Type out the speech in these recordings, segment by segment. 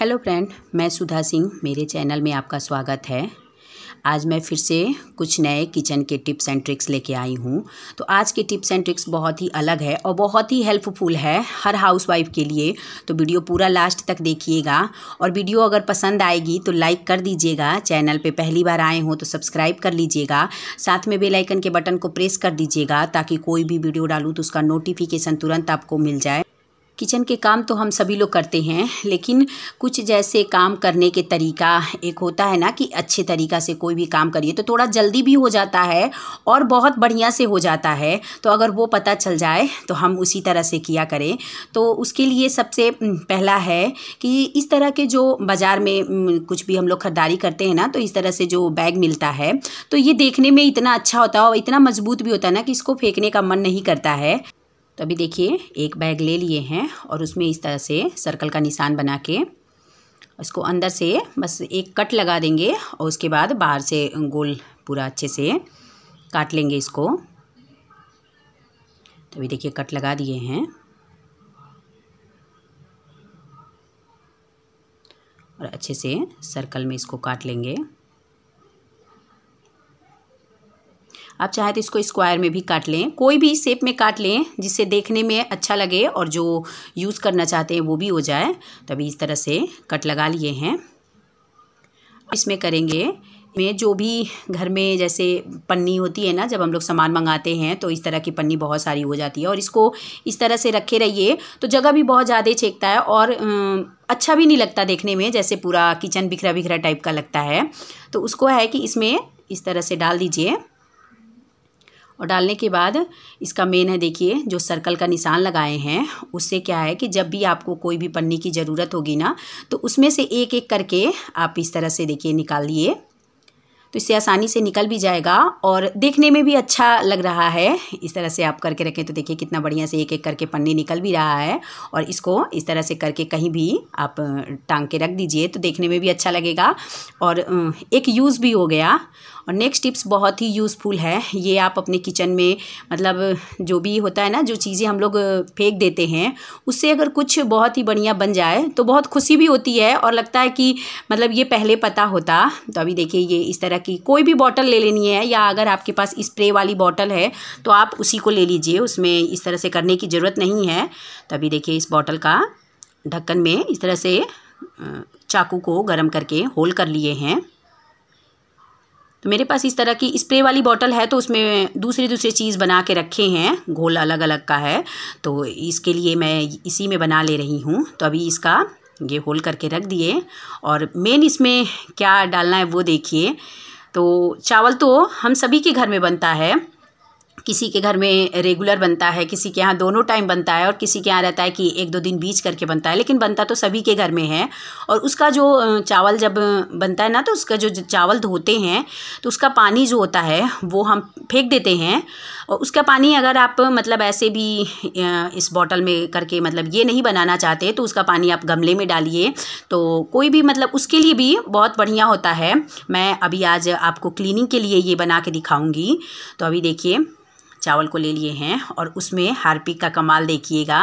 hello friend मैं सुधा सिंह मेरे channel में आपका स्वागत है आज मैं फिर से कुछ नए किचन के टिप्स एंड ट्रिक्स लेके आई हूँ तो आज के टिप्स एंड ट्रिक्स बहुत ही अलग है और बहुत ही हेल्पफुल है हर हाउसवाइफ के लिए तो वीडियो पूरा लास्ट तक देखिएगा और वीडियो अगर पसंद आएगी तो लाइक कर दीजिएगा चैनल पे पहली बार आए हों तो सब्सक्राइब कर लीजिएगा साथ में बेलाइकन के बटन को प्रेस कर दीजिएगा ताकि कोई भी वीडियो डालूँ तो उसका नोटिफिकेशन तुरंत आपको मिल जाए किचन के काम तो हम सभी लोग करते हैं लेकिन कुछ जैसे काम करने के तरीका एक होता है ना कि अच्छे तरीका से कोई भी काम करिए तो थोड़ा जल्दी भी हो जाता है और बहुत बढ़िया से हो जाता है तो अगर वो पता चल जाए तो हम उसी तरह से किया करें तो उसके लिए सबसे पहला है कि इस तरह के जो बाज़ार में कुछ भी हम लोग खरीदारी करते हैं ना तो इस तरह से जो बैग मिलता है तो ये देखने में इतना अच्छा होता है और इतना मजबूत भी होता है ना कि इसको फेंकने का मन नहीं करता है तो अभी देखिए एक बैग ले लिए हैं और उसमें इस तरह से सर्कल का निशान बना के इसको अंदर से बस एक कट लगा देंगे और उसके बाद बाहर से गोल पूरा अच्छे से काट लेंगे इसको तो अभी देखिए कट लगा दिए हैं और अच्छे से सर्कल में इसको काट लेंगे आप चाहे तो इसको स्क्वायर में भी काट लें कोई भी शेप में काट लें जिससे देखने में अच्छा लगे और जो यूज़ करना चाहते हैं वो भी हो जाए तभी तो इस तरह से कट लगा लिए हैं इसमें करेंगे में जो भी घर में जैसे पन्नी होती है ना जब हम लोग सामान मंगाते हैं तो इस तरह की पन्नी बहुत सारी हो जाती है और इसको इस तरह से रखे रहिए तो जगह भी बहुत ज़्यादा छेकता है और अच्छा भी नहीं लगता देखने में जैसे पूरा किचन बिखरा बिखरा टाइप का लगता है तो उसको है कि इसमें इस तरह से डाल दीजिए और डालने के बाद इसका मेन है देखिए जो सर्कल का निशान लगाए हैं उससे क्या है कि जब भी आपको कोई भी पन्नी की ज़रूरत होगी ना तो उसमें से एक एक करके आप इस तरह से देखिए निकालिए तो इससे आसानी से निकल भी जाएगा और देखने में भी अच्छा लग रहा है इस तरह से आप करके रखें तो देखिए कितना बढ़िया से एक एक करके पन्ने निकल भी रहा है और इसको इस तरह से करके कहीं भी आप टांग के रख दीजिए तो देखने में भी अच्छा लगेगा और एक यूज़ भी हो गया और नेक्स्ट टिप्स बहुत ही यूज़फुल है ये आप अपने किचन में मतलब जो भी होता है ना जो चीज़ें हम लोग फेंक देते हैं उससे अगर कुछ बहुत ही बढ़िया बन जाए तो बहुत खुशी भी होती है और लगता है कि मतलब ये पहले पता होता तो अभी देखिए ये इस तरह की कोई भी बॉटल ले लेनी है या अगर आपके पास स्प्रे वाली बॉटल है तो आप उसी को ले लीजिए उसमें इस तरह से करने की ज़रूरत नहीं है तभी देखिए इस बॉटल का ढक्कन में इस तरह से चाकू को गर्म करके होल कर लिए हैं तो मेरे पास इस तरह की स्प्रे वाली बॉटल है तो उसमें दूसरे दूसरी चीज़ बना के रखे हैं घोल अलग अलग का है तो इसके लिए मैं इसी में बना ले रही हूँ तो अभी इसका ये होल करके रख दिए और मेन इसमें क्या डालना है वो देखिए तो चावल तो हम सभी के घर में बनता है किसी के घर में रेगुलर बनता है किसी के यहाँ दोनों टाइम बनता है और किसी के यहाँ रहता है कि एक दो दिन बीच करके बनता है लेकिन बनता तो सभी के घर में है और उसका जो चावल जब बनता है ना तो उसका जो चावल धोते हैं तो उसका पानी जो होता है वो हम फेंक देते हैं और उसका पानी अगर आप मतलब ऐसे भी इस बॉटल में करके मतलब ये नहीं बनाना चाहते तो उसका पानी आप गमले में डालिए तो कोई भी मतलब उसके लिए भी बहुत बढ़िया होता है मैं अभी आज आपको क्लीनिंग के लिए ये बना के दिखाऊंगी तो अभी देखिए चावल को ले लिए हैं और उसमें हार्पिक का कमाल देखिएगा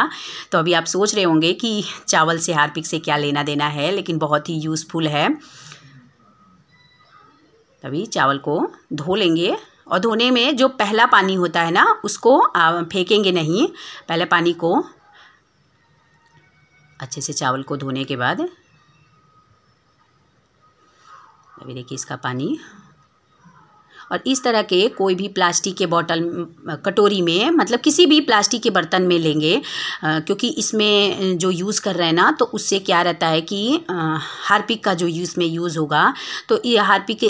तो अभी आप सोच रहे होंगे कि चावल से हार्पिक से क्या लेना देना है लेकिन बहुत ही यूज़फुल है तभी चावल को धो लेंगे और धोने में जो पहला पानी होता है ना उसको फेंकेंगे नहीं पहले पानी को अच्छे से चावल को धोने के बाद अभी देखिए इसका पानी और इस तरह के कोई भी प्लास्टिक के बॉटल कटोरी में मतलब किसी भी प्लास्टिक के बर्तन में लेंगे क्योंकि इसमें जो यूज़ कर रहे हैं ना तो उससे क्या रहता है कि हार्पिक का जो यूज़ में यूज़ होगा तो ये हार्पिक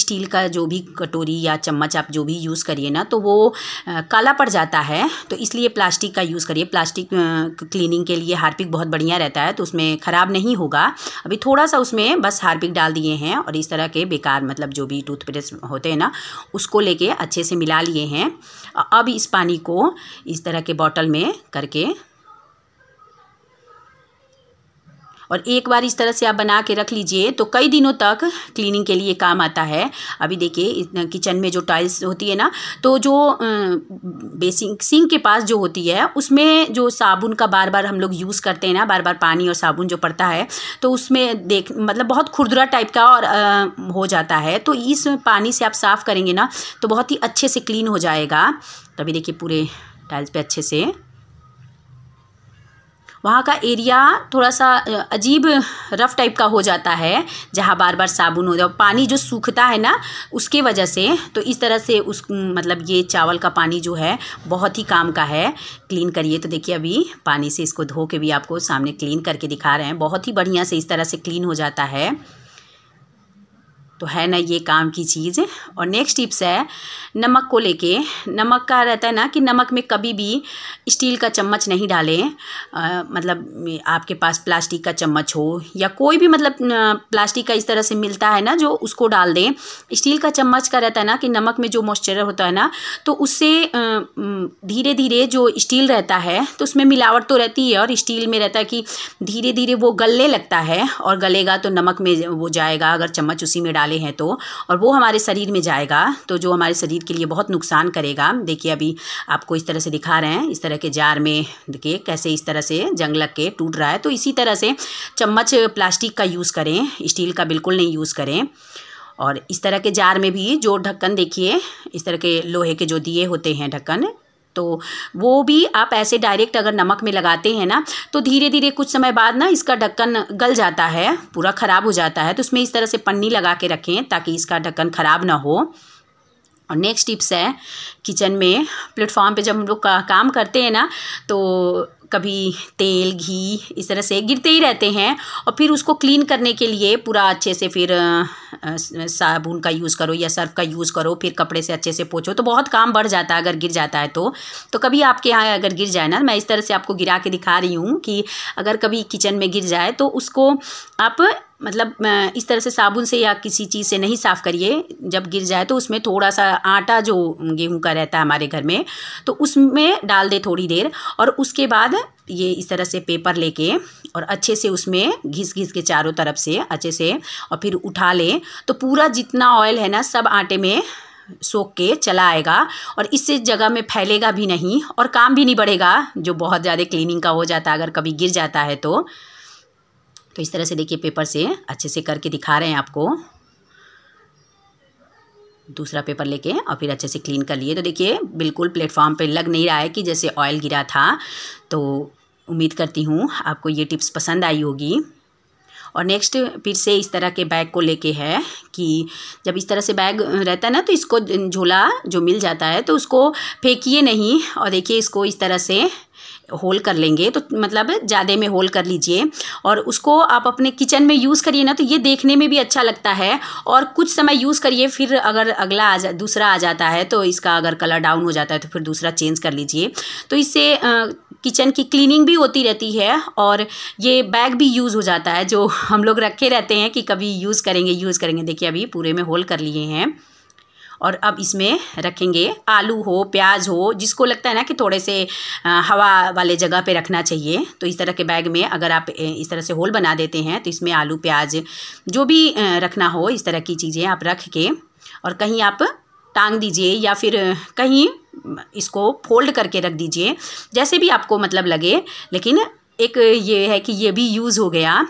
स्टील का जो भी कटोरी या चम्मच आप जो भी यूज़ करिए ना तो वो काला पड़ जाता है तो इसलिए प्लास्टिक का यूज़ करिए प्लास्टिक क्लीनिंग के लिए हार्पिक बहुत बढ़िया रहता है तो उसमें ख़राब नहीं होगा अभी थोड़ा सा उसमें बस हार्पिक डाल दिए हैं और इस तरह के बेकार मतलब जो भी टूथपेस्ट होते हैं ना उसको लेके अच्छे से मिला लिए हैं अब इस पानी को इस तरह के बॉटल में करके और एक बार इस तरह से आप बना के रख लीजिए तो कई दिनों तक क्लीनिंग के लिए काम आता है अभी देखिए किचन में जो टाइल्स होती है ना तो जो बेसिंग सिंक के पास जो होती है उसमें जो साबुन का बार बार हम लोग यूज़ करते हैं ना बार बार पानी और साबुन जो पड़ता है तो उसमें देख मतलब बहुत खुरदुरा टाइप का और आ, हो जाता है तो इस पानी से आप साफ़ करेंगे ना तो बहुत ही अच्छे से क्लीन हो जाएगा तभी देखिए पूरे टाइल्स पे अच्छे से वहाँ का एरिया थोड़ा सा अजीब रफ़ टाइप का हो जाता है जहाँ बार बार साबुन हो जाए पानी जो सूखता है ना उसके वजह से तो इस तरह से उस मतलब ये चावल का पानी जो है बहुत ही काम का है क्लीन करिए तो देखिए अभी पानी से इसको धो के भी आपको सामने क्लीन करके दिखा रहे हैं बहुत ही बढ़िया से इस तरह से क्लीन हो जाता है तो है ना ये काम की चीज़ और नेक्स्ट टिप्स है नमक को लेके नमक का रहता है ना कि नमक में कभी भी स्टील का चम्मच नहीं डालें मतलब आपके पास प्लास्टिक का चम्मच हो या कोई भी मतलब प्लास्टिक का इस तरह से मिलता है ना जो उसको डाल दें स्टील का चम्मच का रहता है ना कि नमक में जो मॉइस्चर होता है ना तो उससे धीरे धीरे जो स्टील रहता है तो उसमें मिलावट तो रहती है और स्टील में रहता है कि धीरे धीरे वो गलने लगता है और गलेगा तो नमक में वो जाएगा अगर चम्मच उसी में डाले वाले हैं तो और वो हमारे शरीर में जाएगा तो जो हमारे शरीर के लिए बहुत नुकसान करेगा देखिए अभी आपको इस तरह से दिखा रहे हैं इस तरह के जार में देखिए कैसे इस तरह से जंग लग के टूट रहा है तो इसी तरह से चम्मच प्लास्टिक का यूज़ करें स्टील का बिल्कुल नहीं यूज़ करें और इस तरह के जार में भी जो ढक्कन देखिए इस तरह के लोहे के जो दिए होते हैं ढक्कन तो वो भी आप ऐसे डायरेक्ट अगर नमक में लगाते हैं ना तो धीरे धीरे कुछ समय बाद ना इसका ढक्कन गल जाता है पूरा ख़राब हो जाता है तो उसमें इस तरह से पन्नी लगा के रखें ताकि इसका ढक्कन ख़राब ना हो और नेक्स्ट टिप्स है किचन में प्लेटफॉर्म पे जब हम लोग का, काम करते हैं ना तो कभी तेल घी इस तरह से गिरते ही रहते हैं और फिर उसको क्लीन करने के लिए पूरा अच्छे से फिर साबुन का यूज़ करो या सर्फ का यूज़ करो फिर कपड़े से अच्छे से पोछो तो बहुत काम बढ़ जाता है अगर गिर जाता है तो तो कभी आपके यहाँ अगर गिर जाए ना मैं इस तरह से आपको गिरा के दिखा रही हूँ कि अगर कभी किचन में गिर जाए तो उसको आप मतलब इस तरह से साबुन से या किसी चीज़ से नहीं साफ़ करिए जब गिर जाए तो उसमें थोड़ा सा आटा जो गेहूं का रहता है हमारे घर में तो उसमें डाल दे थोड़ी देर और उसके बाद ये इस तरह से पेपर लेके और अच्छे से उसमें घिस घिस के चारों तरफ से अच्छे से और फिर उठा लें तो पूरा जितना ऑयल है ना सब आटे में सोख के चला आएगा और इससे जगह में फैलेगा भी नहीं और काम भी नहीं बढ़ेगा जो बहुत ज़्यादा क्लीनिंग का हो जाता है अगर कभी गिर जाता है तो तो इस तरह से देखिए पेपर से अच्छे से करके दिखा रहे हैं आपको दूसरा पेपर लेके और फिर अच्छे से क्लीन कर लिए तो देखिए बिल्कुल प्लेटफॉर्म पे लग नहीं रहा है कि जैसे ऑयल गिरा था तो उम्मीद करती हूँ आपको ये टिप्स पसंद आई होगी और नेक्स्ट फिर से इस तरह के बैग को लेके है कि जब इस तरह से बैग रहता है ना तो इसको झोला जो मिल जाता है तो उसको फेंकिए नहीं और देखिए इसको इस तरह से होल कर लेंगे तो मतलब ज़्यादा में होल कर लीजिए और उसको आप अपने किचन में यूज़ करिए ना तो ये देखने में भी अच्छा लगता है और कुछ समय यूज़ करिए फिर अगर अगला आ जा दूसरा आ जाता है तो इसका अगर कलर डाउन हो जाता है तो फिर दूसरा चेंज कर लीजिए तो इससे किचन की क्लीनिंग भी होती रहती है और ये बैग भी यूज़ हो जाता है जो हम लोग रखे रहते हैं कि कभी यूज़ करेंगे यूज़ करेंगे देखिए अभी पूरे में होल कर लिए हैं और अब इसमें रखेंगे आलू हो प्याज हो जिसको लगता है ना कि थोड़े से हवा वाले जगह पे रखना चाहिए तो इस तरह के बैग में अगर आप इस तरह से होल बना देते हैं तो इसमें आलू प्याज जो भी रखना हो इस तरह की चीज़ें आप रख के और कहीं आप टांग दीजिए या फिर कहीं इसको फोल्ड करके रख दीजिए जैसे भी आपको मतलब लगे लेकिन एक ये है कि ये भी यूज़ हो गया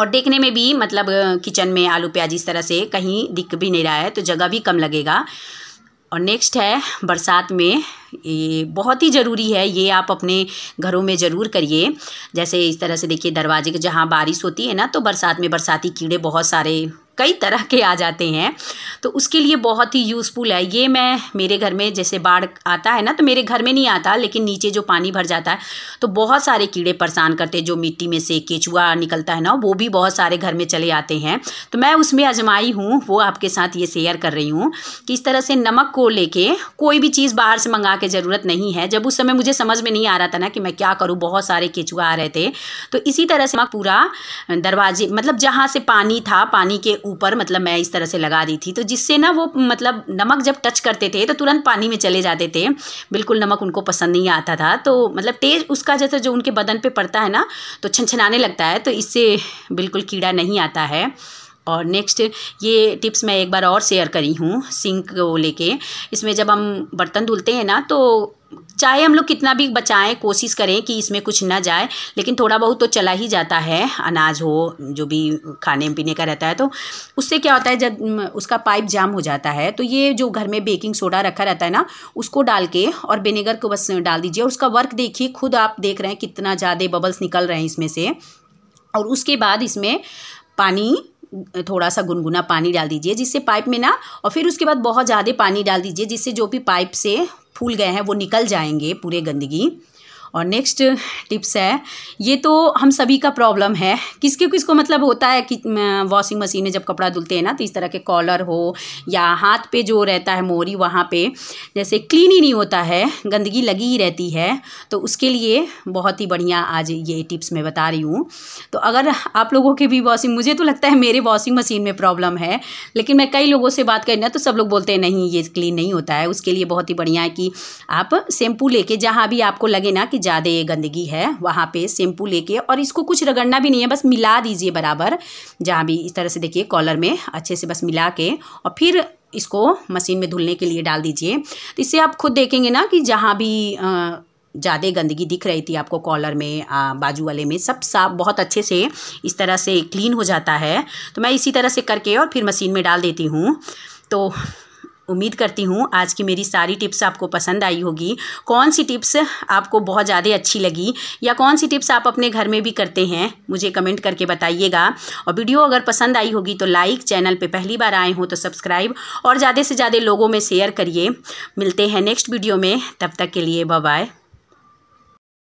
और देखने में भी मतलब किचन में आलू प्याज इस तरह से कहीं दिख भी नहीं रहा है तो जगह भी कम लगेगा और नेक्स्ट है बरसात में ये बहुत ही ज़रूरी है ये आप अपने घरों में ज़रूर करिए जैसे इस तरह से देखिए दरवाजे के जहाँ बारिश होती है ना तो बरसात में बरसाती कीड़े बहुत सारे कई तरह के आ जाते हैं तो उसके लिए बहुत ही यूज़फुल है ये मैं मेरे घर में जैसे बाढ़ आता है ना तो मेरे घर में नहीं आता लेकिन नीचे जो पानी भर जाता है तो बहुत सारे कीड़े परेशान करते हैं जो मिट्टी में से केचुआ निकलता है ना वो भी बहुत सारे घर में चले आते हैं तो मैं उसमें आजमाई हूँ वो आपके साथ ये शेयर कर रही हूँ कि इस तरह से नमक को लेके कोई भी चीज़ बाहर से मंगा के ज़रूरत नहीं है जब उस समय मुझे समझ में नहीं आ रहा था ना कि मैं क्या करूँ बहुत सारे केचुआ आ रहे थे तो इसी तरह से पूरा दरवाजे मतलब जहाँ से पानी था पानी के ऊपर मतलब मैं इस तरह से लगा दी थी तो जिससे ना वो मतलब नमक जब टच करते थे तो तुरंत पानी में चले जाते थे बिल्कुल नमक उनको पसंद नहीं आता था तो मतलब तेज उसका जैसे जो उनके बदन पर पड़ता है ना तो छनछनाने लगता है तो इससे बिल्कुल कीड़ा नहीं आता है और नेक्स्ट ये टिप्स मैं एक बार और शेयर करी हूँ सिंक को लेके इसमें जब हम बर्तन धुलते हैं ना तो चाहे हम लोग कितना भी बचाएं कोशिश करें कि इसमें कुछ ना जाए लेकिन थोड़ा बहुत तो चला ही जाता है अनाज हो जो भी खाने पीने का रहता है तो उससे क्या होता है जब उसका पाइप जाम हो जाता है तो ये जो घर में बेकिंग सोडा रखा रहता है ना उसको डाल के और विनेगर को बस डाल दीजिए और उसका वर्क देखिए खुद आप देख रहे हैं कितना ज़्यादा बबल्स निकल रहे हैं इसमें से और उसके बाद इसमें पानी थोड़ा सा गुनगुना पानी डाल दीजिए जिससे पाइप में ना और फिर उसके बाद बहुत ज़्यादा पानी डाल दीजिए जिससे जो भी पाइप से फूल गए हैं वो निकल जाएंगे पूरे गंदगी और नेक्स्ट टिप्स है ये तो हम सभी का प्रॉब्लम है किसके किसको मतलब होता है कि वॉशिंग मशीन में जब कपड़ा धुलते हैं ना तो इस तरह के कॉलर हो या हाथ पे जो रहता है मोरी वहाँ पे जैसे क्लीन ही नहीं होता है गंदगी लगी ही रहती है तो उसके लिए बहुत ही बढ़िया आज ये टिप्स मैं बता रही हूँ तो अगर आप लोगों के भी वॉशिंग मुझे तो लगता है मेरे वॉशिंग मशीन में प्रॉब्लम है लेकिन मैं कई लोगों से बात करना तो सब लोग बोलते हैं नहीं ये क्लीन नहीं होता है उसके लिए बहुत ही बढ़िया है कि आप शैम्पू लेके जहाँ भी आपको लगे ना कि ज़्यादा गंदगी है वहाँ पे शैम्पू लेके और इसको कुछ रगड़ना भी नहीं है बस मिला दीजिए बराबर जहाँ भी इस तरह से देखिए कॉलर में अच्छे से बस मिला के और फिर इसको मशीन में धुलने के लिए डाल दीजिए तो इससे आप खुद देखेंगे ना कि जहाँ भी ज़्यादा गंदगी दिख रही थी आपको कॉलर में बाजू वाले में सब साफ बहुत अच्छे से इस तरह से क्लीन हो जाता है तो मैं इसी तरह से करके और फिर मशीन में डाल देती हूँ तो उम्मीद करती हूँ आज की मेरी सारी टिप्स आपको पसंद आई होगी कौन सी टिप्स आपको बहुत ज़्यादा अच्छी लगी या कौन सी टिप्स आप अपने घर में भी करते हैं मुझे कमेंट करके बताइएगा और वीडियो अगर पसंद आई होगी तो लाइक चैनल पे पहली बार आए हों तो सब्सक्राइब और ज़्यादा से ज़्यादा लोगों में शेयर करिए मिलते हैं नेक्स्ट वीडियो में तब तक के लिए बाय